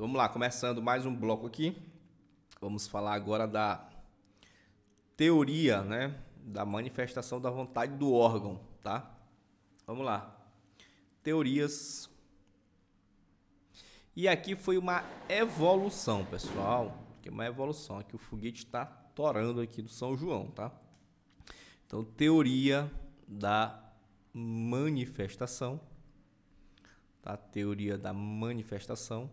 Então, vamos lá, começando mais um bloco aqui. Vamos falar agora da teoria, né, da manifestação da vontade do órgão, tá? Vamos lá. Teorias. E aqui foi uma evolução, pessoal. Que é uma evolução aqui o foguete está torando aqui do São João, tá? Então, teoria da manifestação, tá? Teoria da manifestação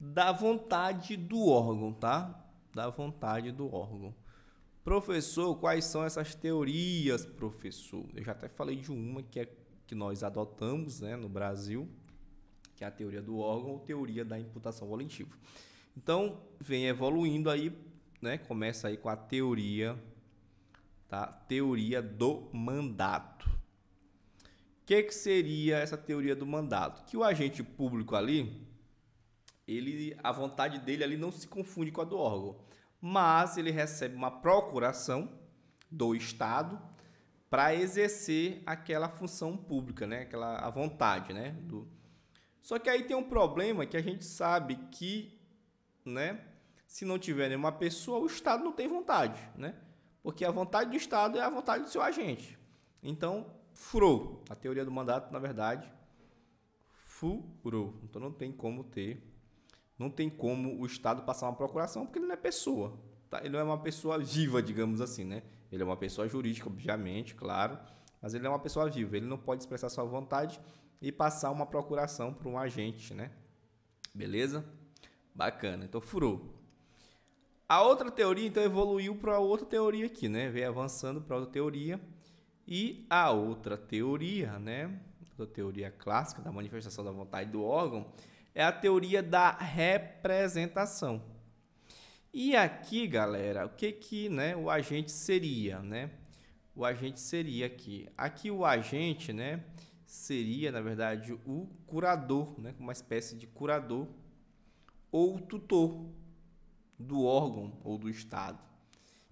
da vontade do órgão, tá? Da vontade do órgão. Professor, quais são essas teorias, professor? Eu já até falei de uma que, é, que nós adotamos né, no Brasil, que é a teoria do órgão ou teoria da imputação volitiva. Então, vem evoluindo aí, né? Começa aí com a teoria, tá? Teoria do mandato. O que, que seria essa teoria do mandato? Que o agente público ali, ele a vontade dele ali não se confunde com a do órgão, mas ele recebe uma procuração do Estado para exercer aquela função pública, né? Aquela a vontade, né? Do... Só que aí tem um problema que a gente sabe que, né? Se não tiver nenhuma pessoa, o Estado não tem vontade, né? Porque a vontade do Estado é a vontade do seu agente. Então, furou. A teoria do mandato, na verdade, furou. Então não tem como ter não tem como o Estado passar uma procuração porque ele não é pessoa. Tá? Ele não é uma pessoa viva, digamos assim, né? Ele é uma pessoa jurídica, obviamente, claro, mas ele é uma pessoa viva. Ele não pode expressar sua vontade e passar uma procuração para um agente, né? Beleza? Bacana. Então furou. A outra teoria então evoluiu para outra teoria aqui, né? Veio avançando para outra teoria. E a outra teoria, né? A teoria clássica da manifestação da vontade do órgão é a teoria da representação. E aqui, galera, o que que, né, o agente seria, né? O agente seria aqui. Aqui o agente, né, seria, na verdade, o curador, né, uma espécie de curador ou tutor do órgão ou do estado,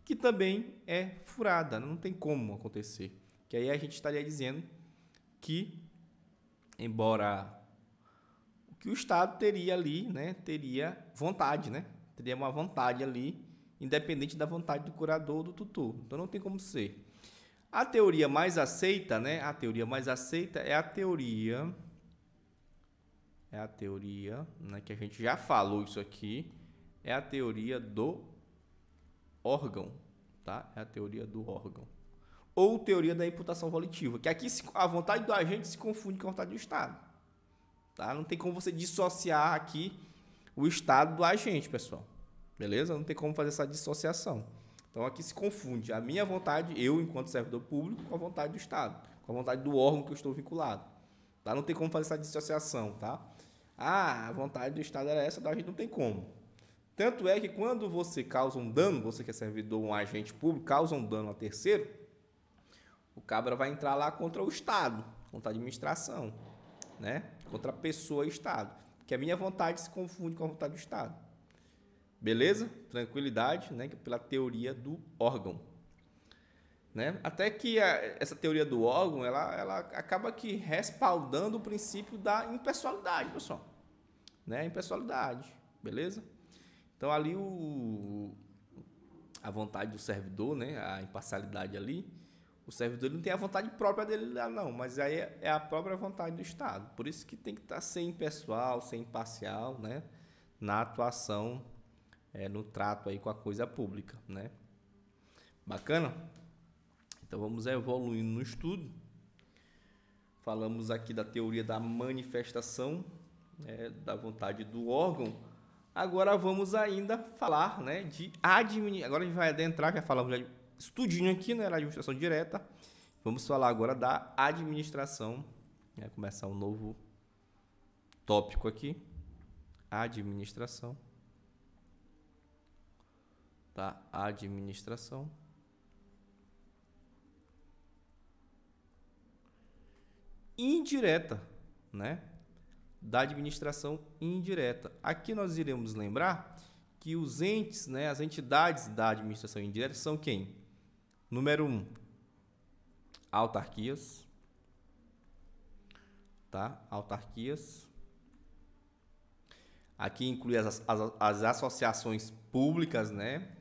que também é furada, né? não tem como acontecer. Que aí a gente estaria dizendo que embora que o Estado teria ali, né, teria vontade, né, teria uma vontade ali, independente da vontade do curador ou do tutor. Então não tem como ser. A teoria mais aceita, né, a teoria mais aceita é a teoria é a teoria, né, que a gente já falou isso aqui, é a teoria do órgão, tá? É a teoria do órgão. Ou teoria da imputação volitiva, que aqui a vontade do agente se confunde com a vontade do Estado. Tá? Não tem como você dissociar aqui o estado do agente, pessoal. Beleza? Não tem como fazer essa dissociação. Então aqui se confunde a minha vontade, eu enquanto servidor público, com a vontade do Estado, com a vontade do órgão que eu estou vinculado. Tá? Não tem como fazer essa dissociação, tá? Ah, a vontade do Estado era essa, da gente não tem como. Tanto é que quando você causa um dano, você que é servidor, um agente público, causa um dano a terceiro, o cabra vai entrar lá contra o Estado, contra a administração, né? contra pessoa e Estado. Que a minha vontade se confunde com a vontade do Estado. Beleza? Tranquilidade, né? Pela teoria do órgão. Né? Até que a, essa teoria do órgão, ela, ela acaba que respaldando o princípio da impessoalidade, pessoal. Né? Impessoalidade, beleza? Então ali o, a vontade do servidor, né? A imparcialidade ali, o servidor não tem a vontade própria dele lá, não, mas aí é, é a própria vontade do Estado. Por isso que tem que estar tá sem pessoal, sem parcial, né? Na atuação, é, no trato aí com a coisa pública, né? Bacana? Então vamos evoluindo no estudo. Falamos aqui da teoria da manifestação, né? da vontade do órgão. Agora vamos ainda falar, né? De administração. Agora a gente vai adentrar, que vai falar de estudinho aqui, né, na administração direta. Vamos falar agora da administração. Né, começar um novo tópico aqui. Administração. Tá? Administração. Indireta, né? Da administração indireta. Aqui nós iremos lembrar que os entes, né, as entidades da administração indireta são quem? Número 1, um, autarquias. Tá? Autarquias. Aqui inclui as, as, as associações públicas, né?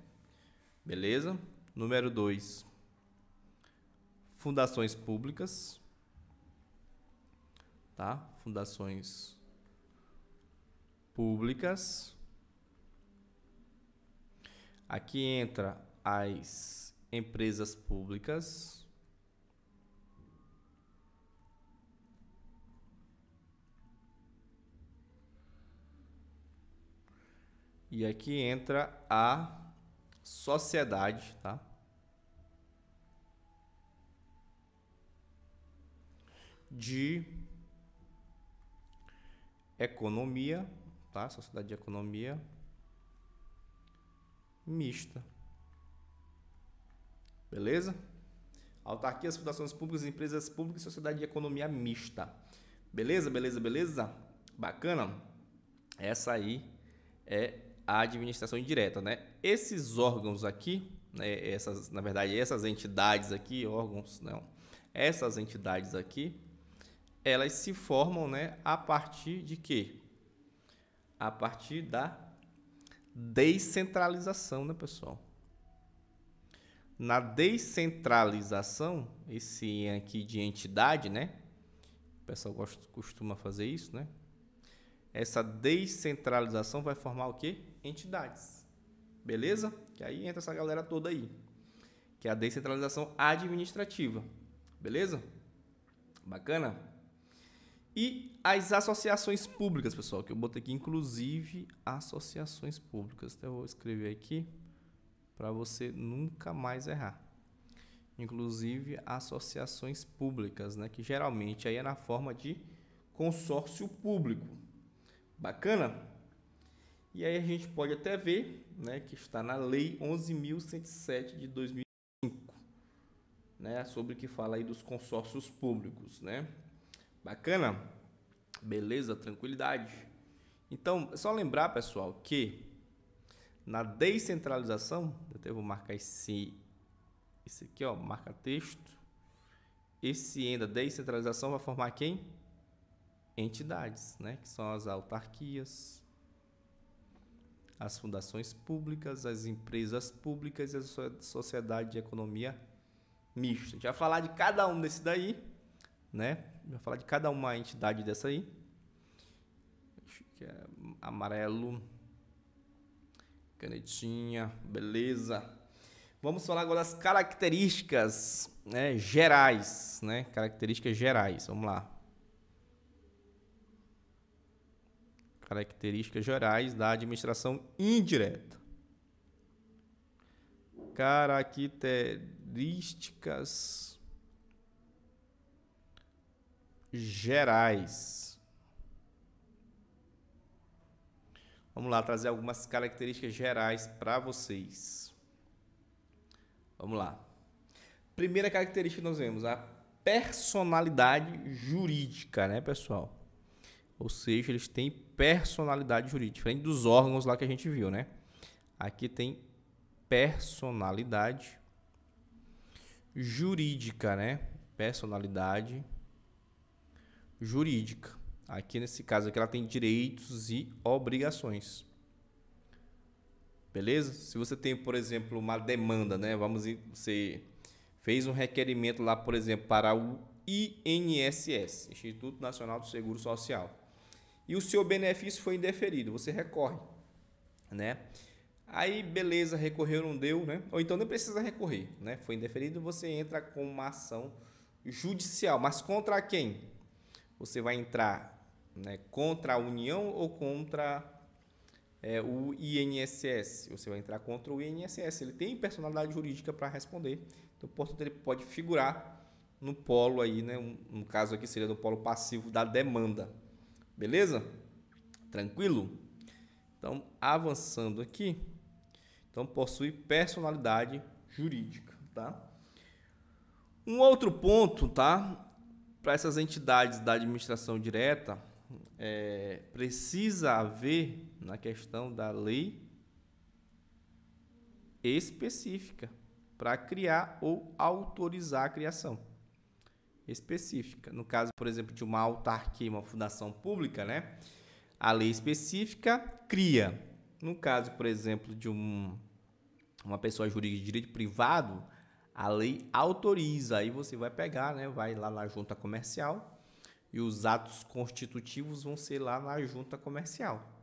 Beleza? Número 2, fundações públicas. Tá? Fundações públicas. Aqui entra as empresas públicas. E aqui entra a sociedade, tá? De economia, tá? Sociedade de economia mista. Beleza? Autarquias, fundações públicas, empresas públicas e sociedade de economia mista. Beleza, beleza, beleza? Bacana? Essa aí é a administração indireta, né? Esses órgãos aqui, né, essas, na verdade, essas entidades aqui, órgãos, não. Essas entidades aqui, elas se formam, né, a partir de quê? A partir da descentralização, né, pessoal? Na descentralização, esse é aqui de entidade, né? O pessoal gosta, costuma fazer isso, né? Essa descentralização vai formar o quê? Entidades. Beleza? Que aí entra essa galera toda aí. Que é a descentralização administrativa. Beleza? Bacana? E as associações públicas, pessoal, que eu botei aqui, inclusive associações públicas. Então vou escrever aqui para você nunca mais errar. Inclusive associações públicas, né, que geralmente aí é na forma de consórcio público. Bacana? E aí a gente pode até ver, né, que está na lei 11107 de 2005, né, sobre o que fala aí dos consórcios públicos, né? Bacana? Beleza, tranquilidade. Então, é só lembrar, pessoal, que na descentralização, eu até vou marcar esse, esse aqui, ó, marca texto. Esse ainda descentralização vai formar quem? Entidades, né? Que são as autarquias, as fundações públicas, as empresas públicas e a sociedade de economia mista. A gente vai falar de cada um desse daí, né? Vai falar de cada uma entidade dessa aí. Acho que é amarelo Canetinha, beleza. Vamos falar agora das características né, gerais, né? Características gerais, vamos lá. Características gerais da administração indireta. Características gerais Vamos lá trazer algumas características gerais para vocês. Vamos lá. Primeira característica que nós vemos, a personalidade jurídica, né, pessoal? Ou seja, eles têm personalidade jurídica, diferente dos órgãos lá que a gente viu, né? Aqui tem personalidade jurídica, né? Personalidade jurídica. Aqui nesse caso aqui ela tem direitos e obrigações. Beleza? Se você tem, por exemplo, uma demanda, né? Vamos você fez um requerimento lá, por exemplo, para o INSS, Instituto Nacional do Seguro Social. E o seu benefício foi indeferido, você recorre, né? Aí, beleza, recorreu, não deu, né? Ou então nem precisa recorrer, né? Foi indeferido, você entra com uma ação judicial. Mas contra quem? Você vai entrar né? Contra a União ou contra é, o INSS. Você vai entrar contra o INSS. Ele tem personalidade jurídica para responder. Então, portanto, ele pode figurar no polo aí, né? Um, no caso aqui seria no polo passivo da demanda. Beleza? Tranquilo? Então, avançando aqui. Então, possui personalidade jurídica, tá? Um outro ponto, tá? Para essas entidades da administração direta, é, precisa haver na questão da lei específica para criar ou autorizar a criação específica. No caso, por exemplo, de uma autarquia, uma fundação pública, né? A lei específica cria. No caso, por exemplo, de um, uma pessoa jurídica de direito privado, a lei autoriza. Aí você vai pegar, né? Vai lá na junta comercial, e os atos constitutivos vão ser lá na junta comercial.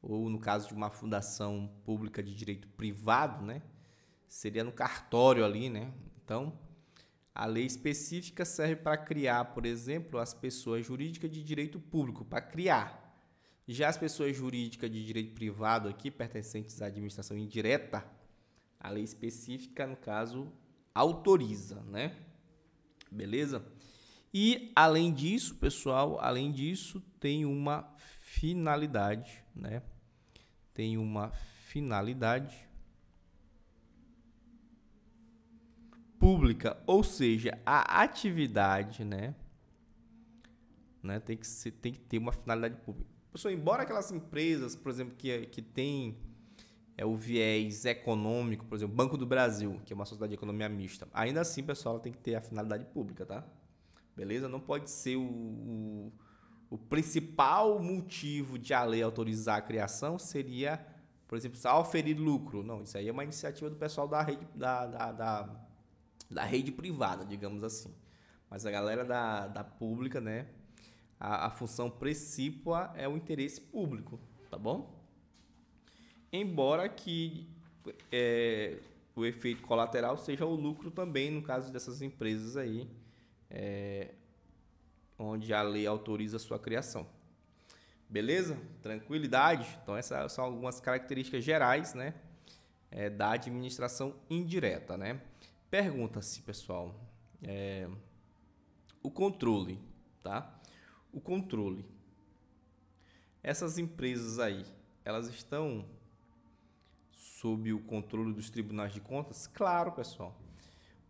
Ou no caso de uma fundação pública de direito privado, né, seria no cartório ali, né? Então, a lei específica serve para criar, por exemplo, as pessoas jurídicas de direito público, para criar. Já as pessoas jurídicas de direito privado aqui, pertencentes à administração indireta, a lei específica, no caso, autoriza, né? Beleza? E além disso, pessoal, além disso, tem uma finalidade, né? Tem uma finalidade pública, ou seja, a atividade, né? né? Tem, que ser, tem que ter uma finalidade pública. Pessoal, embora aquelas empresas, por exemplo, que, que tem é, o viés econômico, por exemplo, Banco do Brasil, que é uma sociedade de economia mista, ainda assim, pessoal, ela tem que ter a finalidade pública, tá? beleza? Não pode ser o, o, o principal motivo de a lei autorizar a criação seria, por exemplo, só oferir lucro. Não, isso aí é uma iniciativa do pessoal da rede, da, da, da, da rede privada, digamos assim. Mas a galera da, da pública, né? A, a função precípua é o interesse público, tá bom? Embora que é, o efeito colateral seja o lucro também, no caso dessas empresas aí, é, onde a lei autoriza a sua criação. Beleza? Tranquilidade? Então, essas são algumas características gerais né, é, da administração indireta. Né? Pergunta-se, pessoal, é, o controle, tá? O controle. Essas empresas aí, elas estão sob o controle dos tribunais de contas? Claro, pessoal.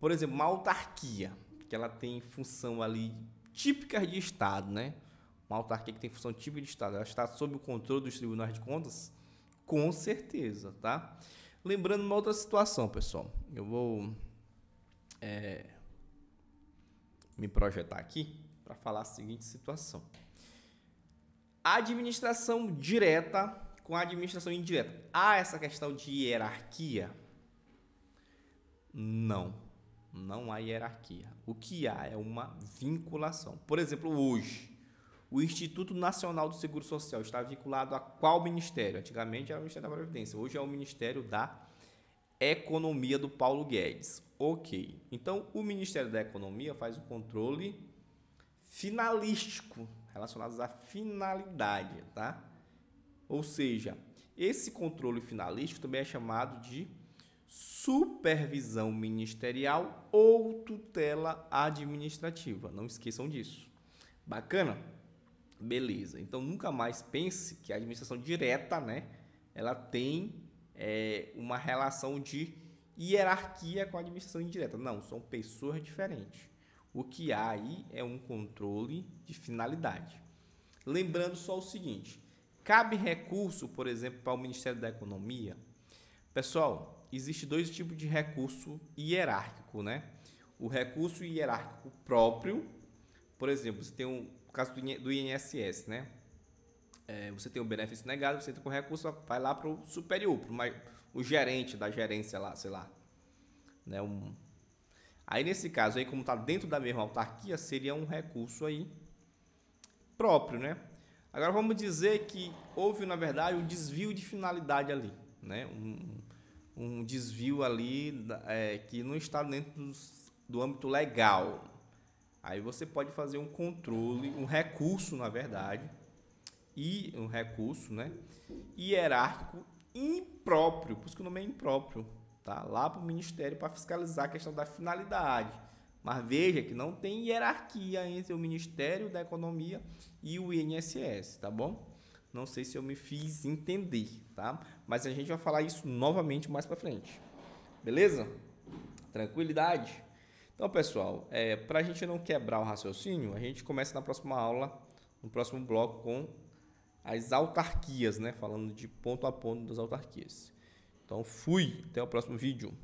Por exemplo, uma autarquia que ela tem função ali típica de Estado, né? Uma autarquia que tem função típica de Estado, ela está sob o controle dos tribunais de contas? Com certeza, tá? Lembrando uma outra situação, pessoal. Eu vou é, me projetar aqui para falar a seguinte situação. A administração direta com a administração indireta. Há essa questão de hierarquia? Não. Não há hierarquia. O que há é uma vinculação. Por exemplo, hoje, o Instituto Nacional do Seguro Social está vinculado a qual ministério? Antigamente era o Ministério da Previdência, hoje é o Ministério da Economia do Paulo Guedes. Ok. Então, o Ministério da Economia faz o controle finalístico, relacionado à finalidade, tá? Ou seja, esse controle finalístico também é chamado de supervisão ministerial ou tutela administrativa. Não esqueçam disso. Bacana? Beleza. Então nunca mais pense que a administração direta, né, ela tem é, uma relação de hierarquia com a administração indireta. Não, são pessoas diferentes. O que há aí é um controle de finalidade. Lembrando só o seguinte: cabe recurso, por exemplo, para o Ministério da Economia? Pessoal, existe dois tipos de recurso hierárquico, né? O recurso hierárquico próprio, por exemplo, você tem um caso do INSS, né? É, você tem o benefício negado, você entra com recurso, vai lá para o superior, para o gerente da gerência lá, sei lá. Né? Um, aí nesse caso aí, como está dentro da mesma autarquia, seria um recurso aí próprio, né? Agora vamos dizer que houve, na verdade, um desvio de finalidade ali, né? Um, um desvio ali é, que não está dentro dos, do âmbito legal. Aí você pode fazer um controle, um recurso, na verdade, e um recurso, né, hierárquico impróprio, por isso que o nome é impróprio, tá? Lá para o Ministério para fiscalizar a questão da finalidade. Mas veja que não tem hierarquia entre o Ministério da Economia e o INSS, tá bom? Não sei se eu me fiz entender, tá? Mas a gente vai falar isso novamente mais para frente. Beleza? Tranquilidade? Então, pessoal, é, para a gente não quebrar o raciocínio, a gente começa na próxima aula, no próximo bloco, com as autarquias, né? Falando de ponto a ponto das autarquias. Então, fui. Até o próximo vídeo.